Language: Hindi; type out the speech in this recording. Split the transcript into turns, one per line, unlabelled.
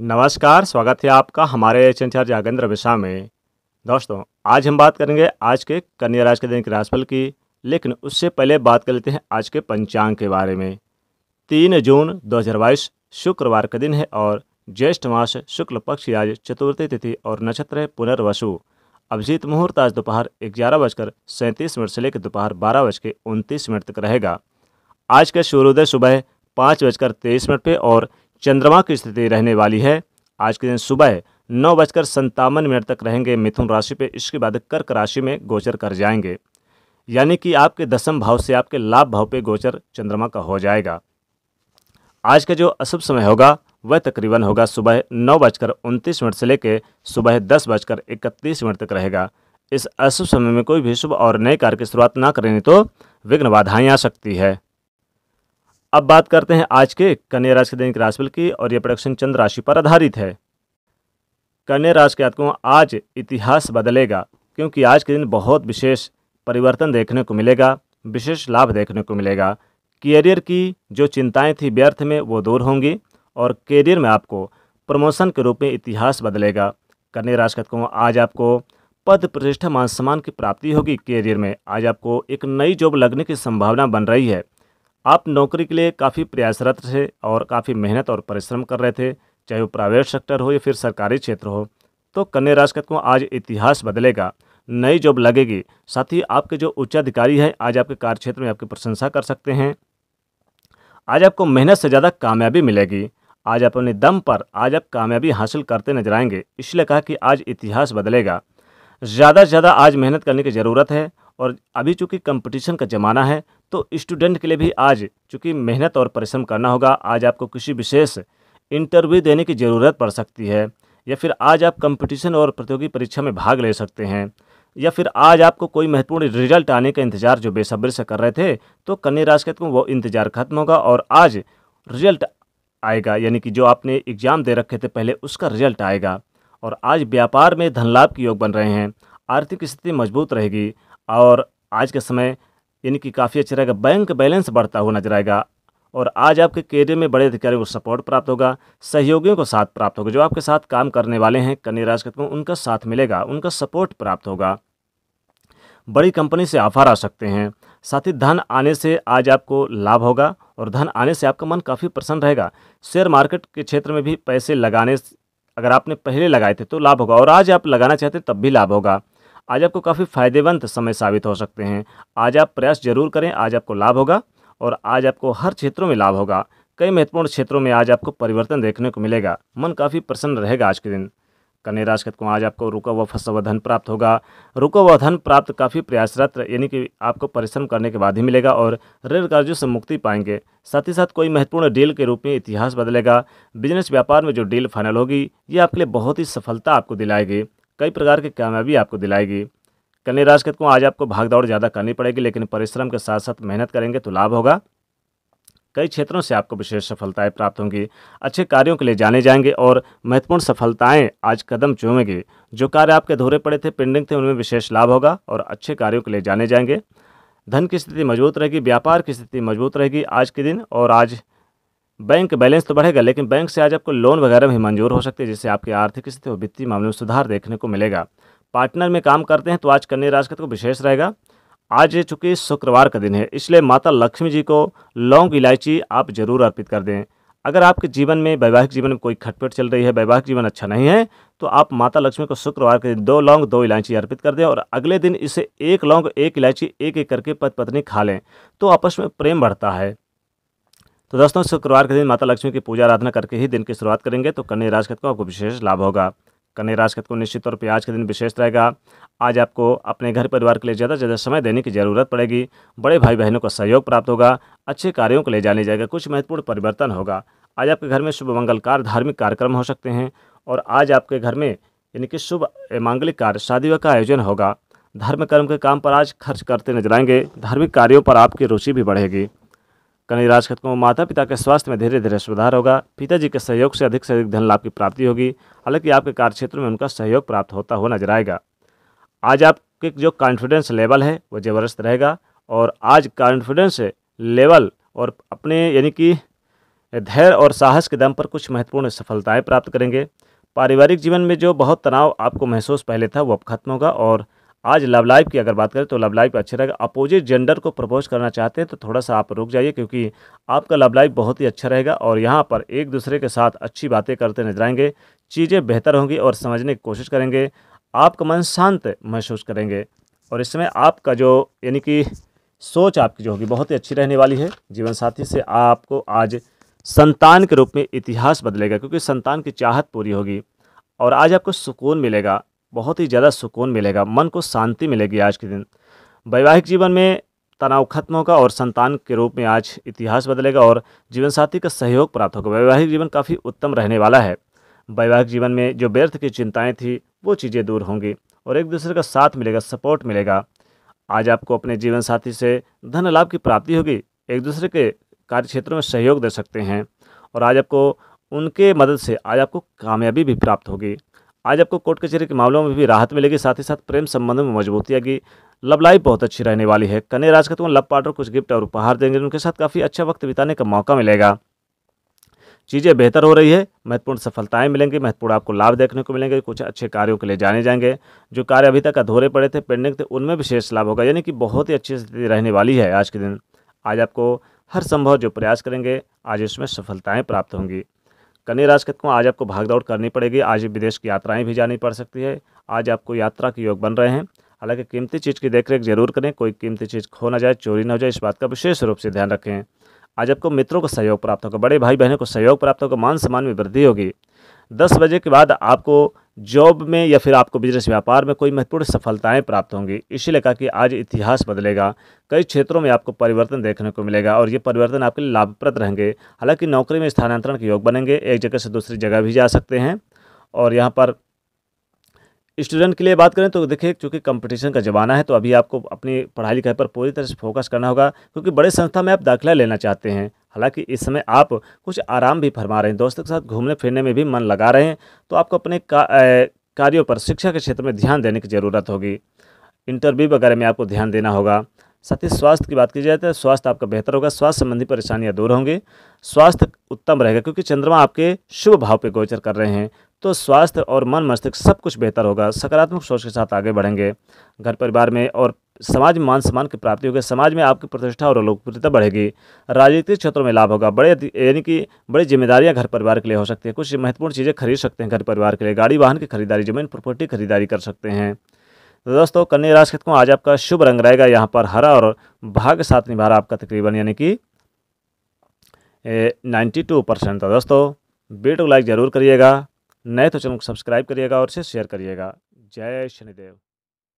नमस्कार स्वागत है आपका हमारे चंचार जागेंद्र विशा में दोस्तों आज हम बात करेंगे आज के कन्या राज के दिन के राशिफल की लेकिन उससे पहले बात कर लेते हैं आज के पंचांग के बारे में तीन जून दो शुक्रवार का दिन है और ज्येष्ठ मास शुक्ल पक्ष आज चतुर्थी तिथि और नक्षत्र है पुनर्वसु अभिजीत मुहूर्त आज दोपहर ग्यारह बजकर सैंतीस मिनट से लेकर दोपहर बारह बज के उनतीस मिनट तक रहेगा आज का सूर्योदय सुबह पाँच बजकर तेईस मिनट पे और चंद्रमा की स्थिति रहने वाली है आज के दिन सुबह नौ बजकर संतावन मिनट तक रहेंगे मिथुन राशि पे इसके बाद कर्क राशि में गोचर कर जाएंगे यानी कि आपके दसम भाव से आपके लाभ भाव पे गोचर चंद्रमा का हो जाएगा आज का जो अशुभ समय होगा वह तकरीबन होगा सुबह नौ बजकर उनतीस मिनट से लेकर सुबह दस बजकर इकतीस मिनट तक रहेगा इस अशुभ समय में कोई भी शुभ और नए कार्य की शुरुआत ना करें तो विघ्न बाधाएँ आ सकती है अब बात करते हैं आज के कन्या राशि के दैनिक राशिफल की और यह प्रोडक्शन चंद्र राशि पर आधारित है कन्या राशि के आतकों आज इतिहास बदलेगा क्योंकि आज के दिन बहुत विशेष परिवर्तन देखने को मिलेगा विशेष लाभ देखने को मिलेगा कैरियर की जो चिंताएं थी व्यर्थ में वो दूर होंगी और कैरियर में आपको प्रमोशन के रूप में इतिहास बदलेगा कन्या राशि को आज आपको पद प्रतिष्ठा मान सम्मान की प्राप्ति होगी कैरियर में आज आपको एक नई जॉब लगने की संभावना बन रही है आप नौकरी के लिए काफ़ी प्रयासरत थे और काफ़ी मेहनत और परिश्रम कर रहे थे चाहे वो प्राइवेट सेक्टर हो या फिर सरकारी क्षेत्र हो तो कन्या राशि को आज इतिहास बदलेगा नई जॉब लगेगी साथ ही आपके जो उच्चाधिकारी हैं आज आपके कार्यक्षेत्र में आपकी प्रशंसा कर सकते हैं आज आपको मेहनत से ज़्यादा कामयाबी मिलेगी आज आप अपने दम पर आज आप कामयाबी हासिल करते नजर आएंगे इसलिए कहा कि आज इतिहास बदलेगा ज़्यादा से ज़्यादा आज मेहनत करने की ज़रूरत है और अभी चूँकि कंपटीशन का ज़माना है तो स्टूडेंट के लिए भी आज चूँकि मेहनत और परिश्रम करना होगा आज आपको किसी विशेष इंटरव्यू देने की ज़रूरत पड़ सकती है या फिर आज आप कंपटीशन और प्रतियोगी परीक्षा में भाग ले सकते हैं या फिर आज आपको कोई महत्वपूर्ण रिजल्ट आने का इंतजार जो बेसब्री से कर रहे थे तो कन्या राशि में वो इंतजार खत्म होगा और आज रिजल्ट आएगा यानी कि जो आपने एग्ज़ाम दे रखे थे पहले उसका रिजल्ट आएगा और आज व्यापार में धन लाभ के योग बन रहे हैं आर्थिक स्थिति मजबूत रहेगी और आज के समय यानी कि काफ़ी अच्छा रहेगा बैंक बैलेंस बढ़ता हुआ नजर आएगा और आज आपके कैरियर में बड़े अधिकारियों को सपोर्ट प्राप्त होगा सहयोगियों को साथ प्राप्त होगा जो आपके साथ काम करने वाले हैं कन्या राज में उनका साथ मिलेगा उनका सपोर्ट प्राप्त होगा बड़ी कंपनी से ऑफर आ सकते हैं साथ ही धन आने से आज आपको लाभ होगा और धन आने से आपका मन काफ़ी प्रसन्न रहेगा शेयर मार्केट के क्षेत्र में भी पैसे लगाने अगर आपने पहले लगाए थे तो लाभ होगा और आज आप लगाना चाहते तब भी लाभ होगा आज आपको काफ़ी फायदेमंद समय साबित हो सकते हैं आज आप प्रयास जरूर करें आज आपको लाभ होगा और आज आपको हर क्षेत्रों में लाभ होगा कई महत्वपूर्ण क्षेत्रों में आज आपको परिवर्तन देखने को मिलेगा मन काफ़ी प्रसन्न रहेगा आज के दिन कन्या राशि को आज आपको रुका हुआ फसा हुआ धन प्राप्त होगा रुका हुआ धन प्राप्त काफ़ी प्रयासरत यानी कि आपको परिश्रम करने के बाद ही मिलेगा और ऋण कार्यों से मुक्ति पाएंगे साथ ही साथ कोई महत्वपूर्ण डील के रूप में इतिहास बदलेगा बिजनेस व्यापार में जो डील फाइनल होगी ये आपके लिए बहुत ही सफलता आपको दिलाएगी कई प्रकार की कामयाबी आपको दिलाएगी कन्या राशि को आज आपको भागदौड़ ज़्यादा करनी पड़ेगी लेकिन परिश्रम के साथ साथ मेहनत करेंगे तो लाभ होगा कई क्षेत्रों से आपको विशेष सफलताएं प्राप्त होंगी अच्छे कार्यों के लिए जाने जाएंगे और महत्वपूर्ण सफलताएं आज कदम चूमेंगी जो कार्य आपके अधूरे पड़े थे पेंडिंग थे उनमें विशेष लाभ होगा और अच्छे कार्यों के लिए जाने जाएंगे धन की स्थिति मजबूत रहेगी व्यापार की स्थिति मजबूत रहेगी आज के दिन और आज बैंक बैलेंस तो बढ़ेगा लेकिन बैंक से आज आपको लोन वगैरह भी मंजूर हो सकते हैं जिससे आपकी आर्थिक स्थिति और वित्तीय मामले में सुधार देखने को मिलेगा पार्टनर में काम करते हैं तो आज कन्या राशि का तो विशेष रहेगा आज ये शुक्रवार का दिन है इसलिए माता लक्ष्मी जी को लौंग इलायची आप जरूर अर्पित कर दें अगर आपके जीवन में वैवाहिक जीवन में कोई खटपट चल रही है वैवाहिक जीवन अच्छा नहीं है तो आप माता लक्ष्मी को शुक्रवार के दिन दो लौंग दो इलायची अर्पित कर दें और अगले दिन इसे एक लौंग एक इलायची एक एक करके पत पत्नी खा लें तो आपस में प्रेम बढ़ता है तो दोस्तों शुक्रवार के दिन माता लक्ष्मी की पूजा आराधना करके ही दिन की शुरुआत करेंगे तो कन्या राशि को आपको विशेष लाभ होगा कन्या राशि को निश्चित तौर पर आज के दिन विशेष रहेगा आज आपको अपने घर परिवार के लिए ज़्यादा से ज़्यादा समय देने की जरूरत पड़ेगी बड़े भाई बहनों का सहयोग प्राप्त होगा अच्छे कार्यों को ले जाने जाएगा कुछ महत्वपूर्ण परिवर्तन होगा आज आपके घर में शुभ मंगलकार धार्मिक कार्यक्रम हो सकते हैं और आज आपके घर में यानी कि शुभ मांगलिक कार्य शादी का आयोजन होगा धर्म कर्म के काम पर आज खर्च करते नजर आएंगे धार्मिक कार्यों पर आपकी रुचि भी बढ़ेगी कन्हैराज खत को माता पिता के स्वास्थ्य में धीरे धीरे सुधार होगा पिताजी के सहयोग से अधिक से अधिक धन लाभ की प्राप्ति होगी हालांकि आपके कार्यक्षेत्र में उनका सहयोग प्राप्त होता हुआ नजर आएगा आज आपके जो कॉन्फिडेंस लेवल है वो जबरदस्त रहेगा और आज कॉन्फिडेंस लेवल और अपने यानी कि धैर्य और साहस के दम पर कुछ महत्वपूर्ण सफलताएं प्राप्त करेंगे पारिवारिक जीवन में जो बहुत तनाव आपको महसूस पहले था वो अब खत्म होगा और आज लव लाइफ की अगर बात करें तो लव लाइफ अच्छे रहेगा अपोजिट जेंडर को प्रपोज करना चाहते हैं तो थोड़ा सा आप रुक जाइए क्योंकि आपका लव लाइफ बहुत ही अच्छा रहेगा और यहाँ पर एक दूसरे के साथ अच्छी बातें करते नजर आएंगे चीज़ें बेहतर होंगी और समझने की कोशिश करेंगे आपका मन शांत महसूस करेंगे और इसमें आपका जो यानी कि सोच आपकी जो होगी बहुत ही अच्छी रहने वाली है जीवन साथी से आपको आज संतान के रूप में इतिहास बदलेगा क्योंकि संतान की चाहत पूरी होगी और आज आपको सुकून मिलेगा बहुत ही ज़्यादा सुकून मिलेगा मन को शांति मिलेगी आज के दिन वैवाहिक जीवन में तनाव खत्म होगा और संतान के रूप में आज इतिहास बदलेगा और जीवन साथी का सहयोग प्राप्त होगा वैवाहिक जीवन काफ़ी उत्तम रहने वाला है वैवाहिक जीवन में जो व्यर्थ की चिंताएं थी वो चीज़ें दूर होंगी और एक दूसरे का साथ मिलेगा सपोर्ट मिलेगा आज आपको अपने जीवन साथी से धन लाभ की प्राप्ति होगी एक दूसरे के कार्य क्षेत्रों में सहयोग दे सकते हैं और आज आपको उनके मदद से आज आपको कामयाबी भी प्राप्त होगी आज आपको कोर्ट कचहरी के मामलों में भी राहत मिलेगी साथ ही साथ प्रेम संबंध में मजबूती आएगी लव लाइफ बहुत अच्छी रहने वाली है कन्या राज का तो लव पार्टनर कुछ गिफ्ट और उपहार देंगे उनके साथ काफ़ी अच्छा वक्त बिताने का मौका मिलेगा चीज़ें बेहतर हो रही है महत्वपूर्ण सफलताएं मिलेंगी महत्वपूर्ण आपको लाभ देखने को मिलेंगे कुछ अच्छे कार्यों के लिए जाने जाएंगे जो कार्य अभी तक अधूरे पड़े थे पेंडिंग थे उनमें विशेष लाभ होगा यानी कि बहुत ही अच्छी स्थिति रहने वाली है आज के दिन आज आपको हर संभव जो प्रयास करेंगे आज उसमें सफलताएं प्राप्त होंगी कन्या राशि हैं आज आपको भागदौड़ करनी पड़ेगी आज विदेश की यात्राएं भी जानी पड़ सकती है आज आपको यात्रा के योग बन रहे हैं हालांकि कीमती चीज़ की देखरेख जरूर करें कोई कीमती चीज़ खो ना जाए चोरी ना हो जाए इस बात का विशेष रूप से ध्यान रखें आज आपको मित्रों को सहयोग प्राप्त होगा बड़े भाई बहनों को सहयोग प्राप्त होगा मान सम्मान में वृद्धि होगी दस बजे के बाद आपको जॉब में या फिर आपको बिजनेस व्यापार में कोई महत्वपूर्ण सफलताएं प्राप्त होंगी इसीलिए कहा कि आज इतिहास बदलेगा कई क्षेत्रों में आपको परिवर्तन देखने को मिलेगा और ये परिवर्तन आपके लिए लाभप्रद रहेंगे हालांकि नौकरी में स्थानांतरण के योग बनेंगे एक जगह से दूसरी जगह भी जा सकते हैं और यहाँ पर स्टूडेंट के लिए बात करें तो देखिए क्योंकि कंपटीशन का ज़माना है तो अभी आपको अपनी पढ़ाई लिखाई पर पूरी तरह से फोकस करना होगा क्योंकि बड़े संस्था में आप दाखिला लेना चाहते हैं हालांकि इस समय आप कुछ आराम भी फरमा रहे हैं दोस्तों के साथ घूमने फिरने में भी मन लगा रहे हैं तो आपको अपने का, कार्यों पर शिक्षा के क्षेत्र में ध्यान देने की ज़रूरत होगी इंटरव्यू वगैरह में आपको ध्यान देना होगा साथ ही स्वास्थ्य की बात की जाए तो स्वास्थ्य आपका बेहतर होगा स्वास्थ्य संबंधी परेशानियां दूर होंगी स्वास्थ्य उत्तम रहेगा क्योंकि चंद्रमा आपके शुभ भाव पे गोचर कर रहे हैं तो स्वास्थ्य और मन मस्तिष्क सब कुछ बेहतर होगा सकारात्मक सोच के साथ आगे बढ़ेंगे घर परिवार में और समाज में मान सम्मान की प्राप्ति होगी समाज में आपकी प्रतिष्ठा और लोकप्रियता बढ़ेगी राजनीतिक क्षेत्रों में लाभ होगा बड़े यानी कि बड़ी जिम्मेदारियां घर परिवार के लिए हो सकती है कुछ महत्वपूर्ण चीज़ें खरीद सकते हैं घर परिवार के लिए गाड़ी वाहन की खरीदारी जमीन प्रॉपर्टी खरीदारी कर सकते हैं तो दोस्तों कन्या राशि को आज आपका शुभ रंग रहेगा यहाँ पर हरा और भाग के साथ निभा रहा आपका तकरीबन यानी कि नाइन्टी टू परसेंट था तो दोस्तों वीडियो को लाइक ज़रूर करिएगा नए तो चैनल को सब्सक्राइब करिएगा और इसे शेयर करिएगा जय शनिदेव